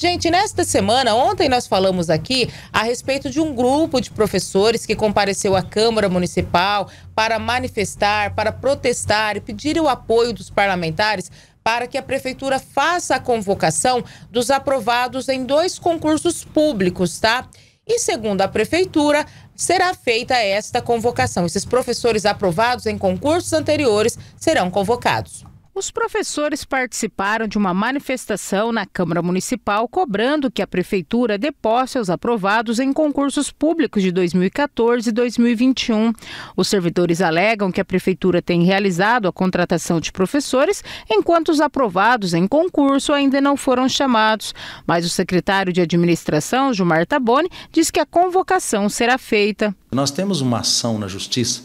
Gente, nesta semana, ontem nós falamos aqui a respeito de um grupo de professores que compareceu à Câmara Municipal para manifestar, para protestar e pedir o apoio dos parlamentares para que a prefeitura faça a convocação dos aprovados em dois concursos públicos, tá? E segundo a prefeitura, será feita esta convocação. Esses professores aprovados em concursos anteriores serão convocados. Os professores participaram de uma manifestação na Câmara Municipal cobrando que a Prefeitura dê os aprovados em concursos públicos de 2014 e 2021. Os servidores alegam que a Prefeitura tem realizado a contratação de professores, enquanto os aprovados em concurso ainda não foram chamados. Mas o secretário de Administração, Gilmar Taboni, diz que a convocação será feita. Nós temos uma ação na Justiça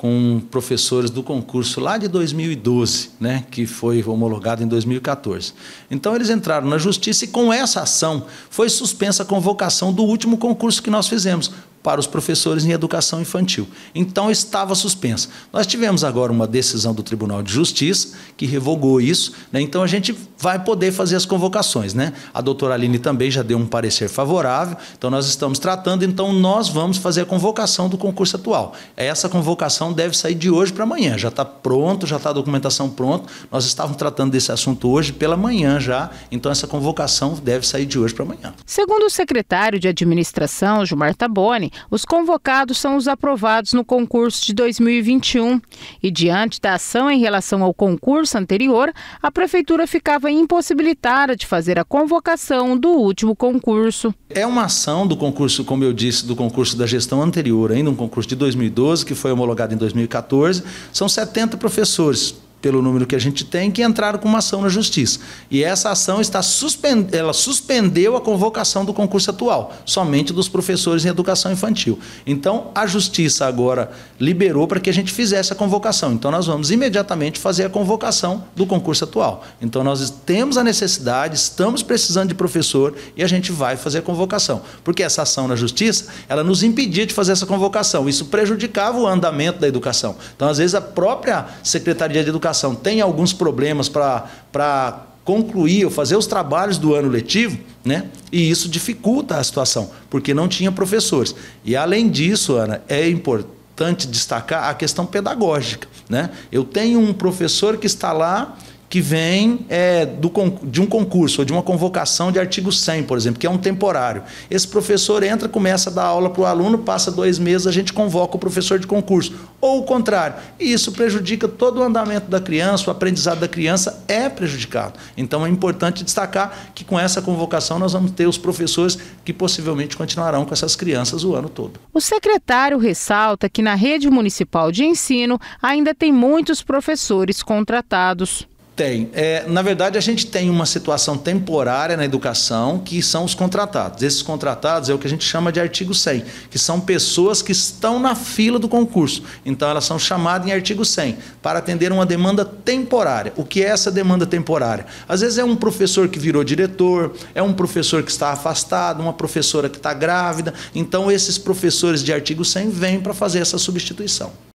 com professores do concurso lá de 2012, né, que foi homologado em 2014. Então eles entraram na justiça e com essa ação foi suspensa a convocação do último concurso que nós fizemos, para os professores em educação infantil. Então estava suspensa. Nós tivemos agora uma decisão do Tribunal de Justiça que revogou isso, né? então a gente vai poder fazer as convocações. Né? A doutora Aline também já deu um parecer favorável, então nós estamos tratando, então nós vamos fazer a convocação do concurso atual. Essa convocação deve sair de hoje para amanhã, já está pronto, já está a documentação pronta, nós estávamos tratando desse assunto hoje pela manhã já, então essa convocação deve sair de hoje para amanhã. Segundo o secretário de Administração, Gilmar Taboni, os convocados são os aprovados no concurso de 2021. E diante da ação em relação ao concurso anterior, a prefeitura ficava impossibilitada de fazer a convocação do último concurso. É uma ação do concurso, como eu disse, do concurso da gestão anterior, ainda um concurso de 2012 que foi homologado em 2014. São 70 professores pelo número que a gente tem, que entraram com uma ação na justiça. E essa ação está suspend... ela suspendeu a convocação do concurso atual, somente dos professores em educação infantil. Então, a justiça agora liberou para que a gente fizesse a convocação. Então, nós vamos imediatamente fazer a convocação do concurso atual. Então, nós temos a necessidade, estamos precisando de professor e a gente vai fazer a convocação. Porque essa ação na justiça, ela nos impedia de fazer essa convocação. Isso prejudicava o andamento da educação. Então, às vezes, a própria Secretaria de Educação tem alguns problemas para concluir ou fazer os trabalhos do ano letivo, né? E isso dificulta a situação, porque não tinha professores. E além disso, Ana, é importante destacar a questão pedagógica, né? Eu tenho um professor que está lá que vem é, do, de um concurso ou de uma convocação de artigo 100, por exemplo, que é um temporário. Esse professor entra, começa a dar aula para o aluno, passa dois meses, a gente convoca o professor de concurso. Ou o contrário. E isso prejudica todo o andamento da criança, o aprendizado da criança é prejudicado. Então é importante destacar que com essa convocação nós vamos ter os professores que possivelmente continuarão com essas crianças o ano todo. O secretário ressalta que na rede municipal de ensino ainda tem muitos professores contratados. Tem. É, na verdade, a gente tem uma situação temporária na educação que são os contratados. Esses contratados é o que a gente chama de artigo 100, que são pessoas que estão na fila do concurso. Então, elas são chamadas em artigo 100 para atender uma demanda temporária. O que é essa demanda temporária? Às vezes é um professor que virou diretor, é um professor que está afastado, uma professora que está grávida. Então, esses professores de artigo 100 vêm para fazer essa substituição.